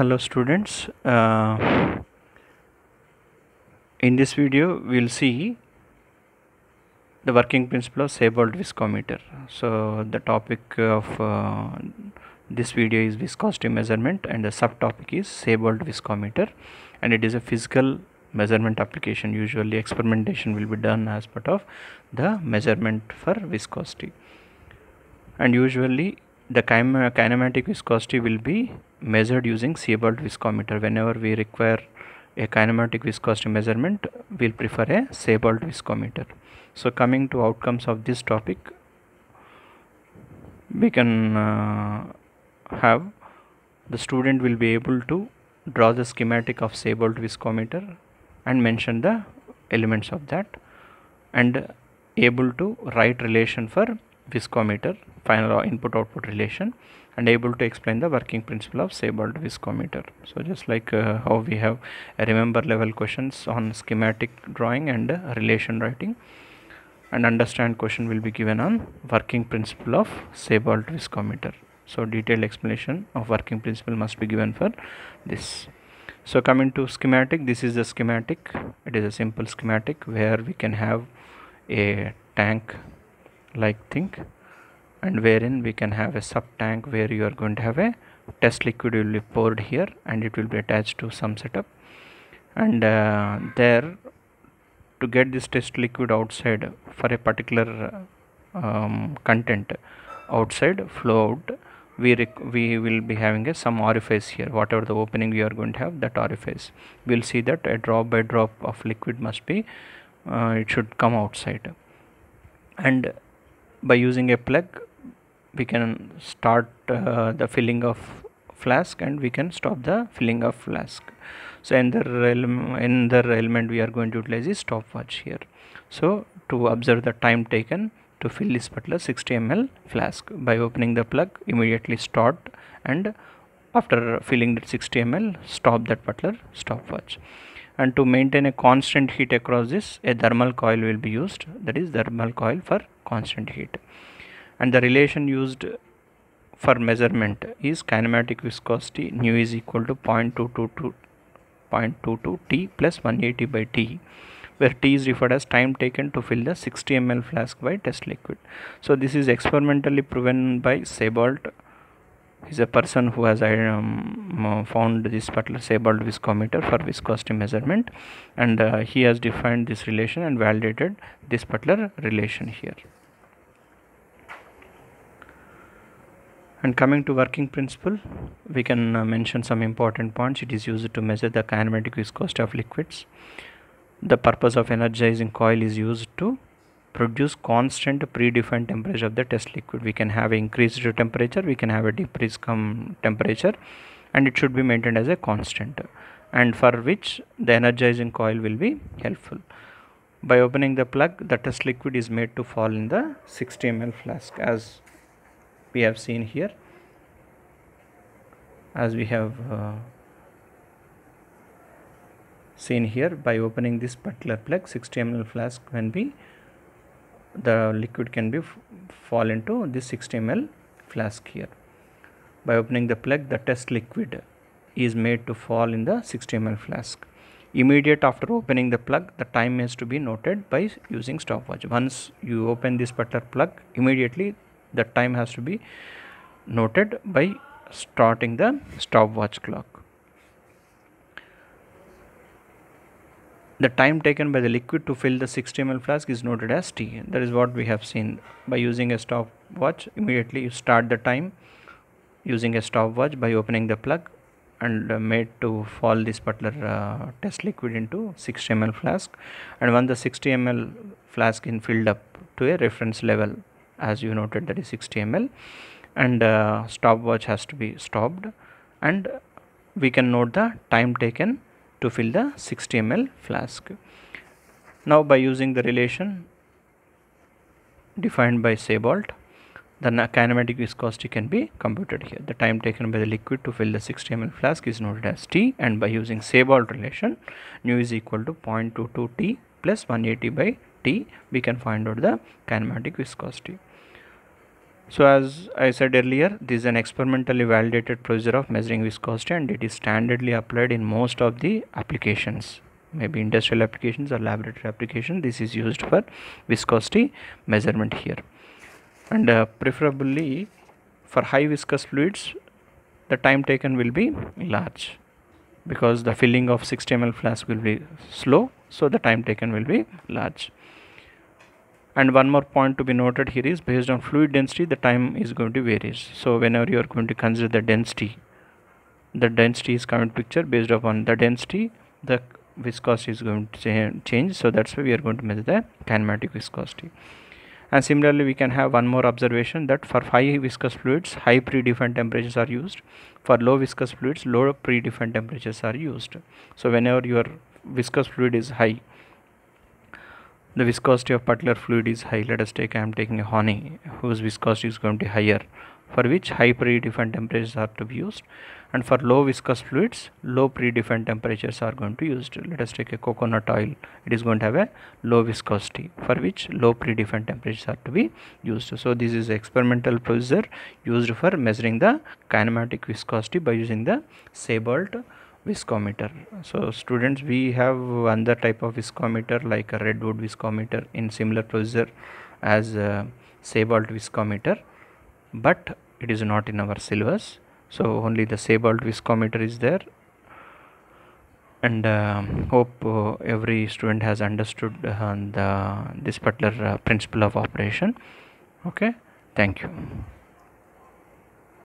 hello students uh, in this video we'll see the working principle of Seybold viscometer so the topic of uh, this video is viscosity measurement and the subtopic is Seybold viscometer and it is a physical measurement application usually experimentation will be done as part of the measurement for viscosity and usually the kinematic viscosity will be measured using Siebold viscometer whenever we require a kinematic viscosity measurement we'll prefer a Siebold viscometer so coming to outcomes of this topic we can uh, have the student will be able to draw the schematic of Siebold viscometer and mention the elements of that and able to write relation for viscometer final input output relation and able to explain the working principle of Seybold viscometer so just like uh, how we have remember level questions on schematic drawing and uh, relation writing and understand question will be given on working principle of Seybold viscometer so detailed explanation of working principle must be given for this so coming to schematic this is the schematic it is a simple schematic where we can have a tank like thing and wherein we can have a sub tank where you are going to have a test liquid will be poured here and it will be attached to some setup and uh, there to get this test liquid outside for a particular um, content outside flow out we we will be having a some orifice here whatever the opening we are going to have that orifice we'll see that a drop by drop of liquid must be uh, it should come outside and by using a plug we can start uh, the filling of flask and we can stop the filling of flask so in the element we are going to utilize is stopwatch here so to observe the time taken to fill this particular 60 ml flask by opening the plug immediately start and after filling that 60 ml stop that particular stopwatch and to maintain a constant heat across this a thermal coil will be used that is thermal coil for constant heat and the relation used for measurement is kinematic viscosity nu is equal to 0.222 0.22 t plus 180 by t where t is referred as time taken to fill the 60 ml flask by test liquid so this is experimentally proven by Sebald is a person who has um, found this particular Seybold viscometer for viscosity measurement and uh, he has defined this relation and validated this particular relation here. And coming to working principle, we can uh, mention some important points. It is used to measure the kinematic viscosity of liquids. The purpose of energizing coil is used to produce constant predefined temperature of the test liquid we can have increased temperature we can have a decreased temperature and it should be maintained as a constant and for which the energizing coil will be helpful by opening the plug the test liquid is made to fall in the 60 ml flask as we have seen here as we have uh, seen here by opening this particular plug 60 ml flask when we the liquid can be fall into this 60 ml flask here. By opening the plug the test liquid is made to fall in the 60 ml flask. Immediate after opening the plug the time has to be noted by using stopwatch. Once you open this particular plug immediately the time has to be noted by starting the stopwatch clock. the time taken by the liquid to fill the 60 ml flask is noted as T. That is what we have seen. By using a stopwatch, immediately you start the time using a stopwatch by opening the plug and uh, made to fall this particular uh, test liquid into 60 ml flask and when the 60 ml flask is filled up to a reference level as you noted that is 60 ml and uh, stopwatch has to be stopped and we can note the time taken to fill the 60 ml flask now by using the relation defined by Sebold the kinematic viscosity can be computed here. The time taken by the liquid to fill the 60 ml flask is noted as T and by using Sebold relation nu is equal to 0.22 T plus 180 by T we can find out the kinematic viscosity. So as I said earlier, this is an experimentally validated procedure of measuring viscosity and it is standardly applied in most of the applications. Maybe industrial applications or laboratory applications. This is used for viscosity measurement here. And uh, preferably for high viscous fluids, the time taken will be large because the filling of 60 ml flask will be slow. So the time taken will be large and one more point to be noted here is based on fluid density the time is going to vary so whenever you are going to consider the density the density is coming picture based upon the density the viscosity is going to change so that's why we are going to measure the kinematic viscosity and similarly we can have one more observation that for high viscous fluids high predefined temperatures are used for low viscous fluids lower predefined temperatures are used so whenever your viscous fluid is high the viscosity of particular fluid is high let us take i am taking a honey whose viscosity is going to be higher for which high predefined temperatures are to be used and for low viscous fluids low predefined temperatures are going to be used let us take a coconut oil it is going to have a low viscosity for which low predefined temperatures are to be used so this is experimental procedure used for measuring the kinematic viscosity by using the Saybolt viscometer so students we have another type of viscometer like a redwood viscometer in similar procedure as uh, viscometer but it is not in our syllabus so only the Seybold viscometer is there and uh, hope uh, every student has understood uh, the this particular uh, principle of operation okay thank you